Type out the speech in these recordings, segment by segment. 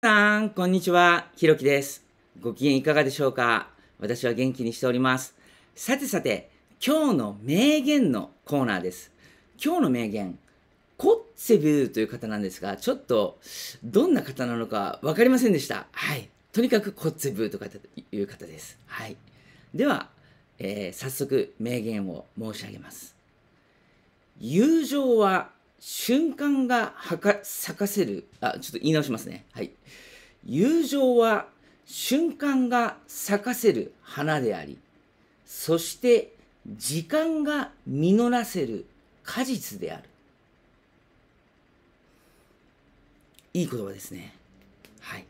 さん、こんにちは。ひろきです。ご機嫌いかがでしょうか私は元気にしております。さてさて、今日の名言のコーナーです。今日の名言、コッツェビューという方なんですが、ちょっとどんな方なのかわかりませんでした。はい。とにかくコッツェーとかという方です。はい。では、えー、早速名言を申し上げます。友情は瞬間がはか咲かせるあちょっと言い直しますねはい友情は瞬間が咲かせる花でありそして時間が実らせる果実であるいい言葉ですねはい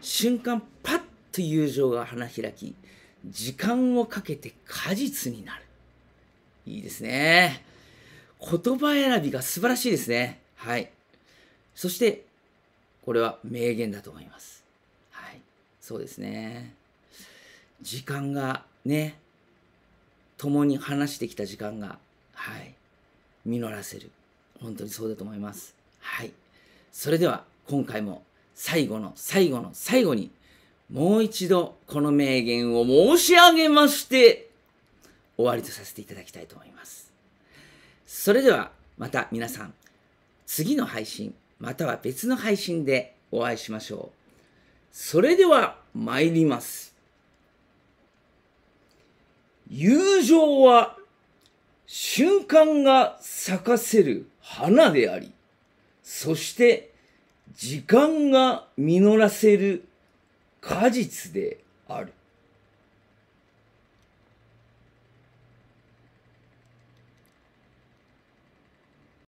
瞬間パッと友情が花開き時間をかけて果実になるいいですね言葉選びが素晴らしいですね。はい。そして、これは名言だと思います。はい。そうですね。時間がね、共に話してきた時間が、はい。実らせる。本当にそうだと思います。はい。それでは、今回も最後の最後の最後に、もう一度この名言を申し上げまして、終わりとさせていただきたいと思います。それではまた皆さん、次の配信、または別の配信でお会いしましょう。それでは参ります。友情は瞬間が咲かせる花であり、そして時間が実らせる果実である。